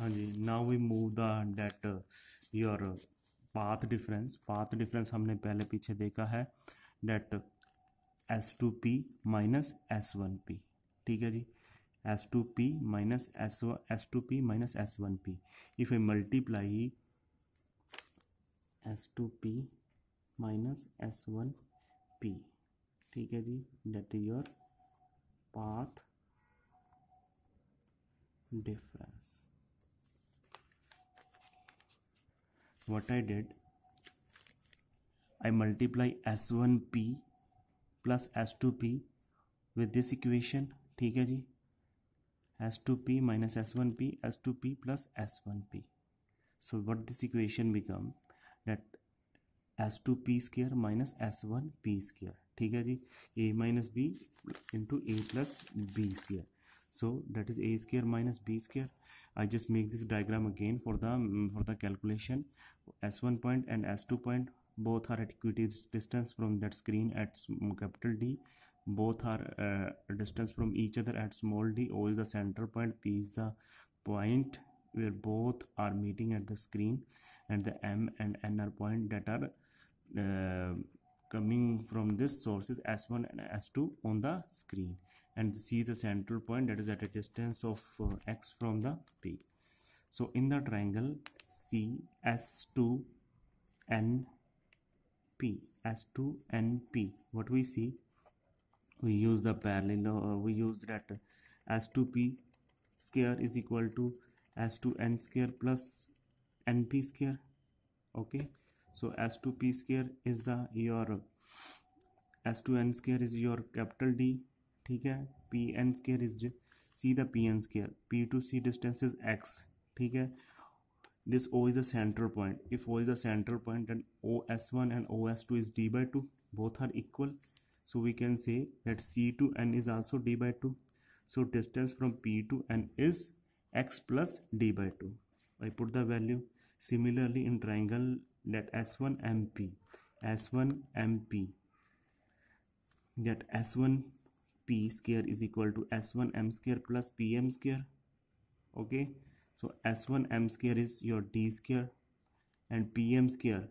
हाँ जी now we move the that your path difference path difference हमने पहले पीछे देखा है that S two P minus S one P ठीक है जी S two P minus S S two P minus S one P if a multiply S two P minus S one P ठीक है जी that your path difference what I did I multiply s1p plus s2p with this equation ठीक s2p minus s1p s2p plus s1p so what this equation become that s2p square minus s1p square ठीक a minus b into a plus b square so that is a square minus b square i just make this diagram again for the mm, for the calculation s1 point and s2 point both are at equity distance from that screen at mm, capital d both are uh, distance from each other at small d o is the center point p is the point where both are meeting at the screen and the m and n are point that are uh, coming from this sources s1 and s2 on the screen and see the central point that is at a distance of uh, x from the p so in the triangle c s to n p s to n p what we see we use the parallel uh, we use that s to p square is equal to s to n square plus np square okay so s to p square is the your s to n square is your capital d ठीक है P N square is C the P N square P two C distance is ठीक है this O is the center point. If O is the center point, then OS1 and OS2 is D by 2. Both are equal. So we can say that C2N is also D by 2. So distance from P to N is X plus D by 2. I put the value. Similarly, in triangle, that S1 MP. S1 MP. That S1 p square is equal to s1 m square plus pm square okay so s1 m square is your d square and pm square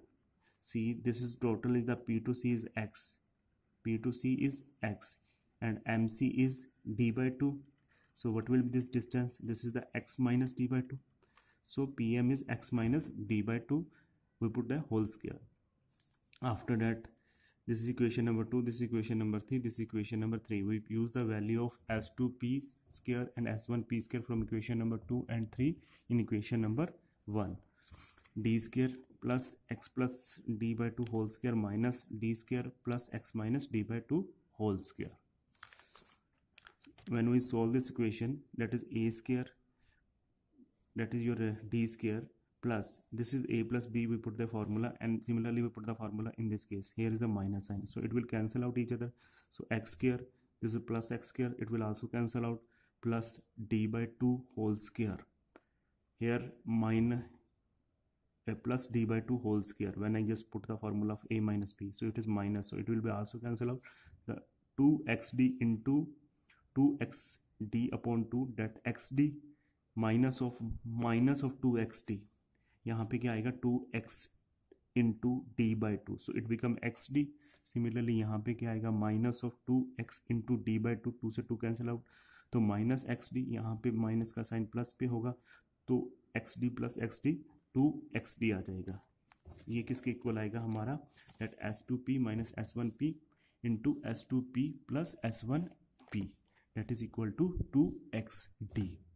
see this is total is the p2c is x p2c is x and mc is d by 2 so what will be this distance this is the x minus d by 2 so pm is x minus d by 2 we put the whole square after that this is equation number 2 this is equation number 3 this is equation number 3 we use the value of s2p square and s1p square from equation number 2 and 3 in equation number 1 d square plus x plus d by 2 whole square minus d square plus x minus d by 2 whole square when we solve this equation that is a square that is your uh, d square plus this is a plus b we put the formula and similarly we put the formula in this case here is a minus sign so it will cancel out each other so x square this is plus x square it will also cancel out plus d by 2 whole square here minus a plus d by 2 whole square when i just put the formula of a minus b so it is minus so it will be also cancel out the 2xd into 2xd upon 2 that xd minus of minus of 2xt यहाँ पे क्या आएगा two x into D by two so it become x D similarly यहाँ पे क्या आएगा minus of two x into D by two two से two cancel out तो माइनस एक्स डी यहाँ पे माइनस का साइन प्लस पे होगा तो x D plus x D two x D आ जाएगा ये किसके इक्वल आएगा हमारा that S two P minus S one P into S two P plus S one P that is equal to two x D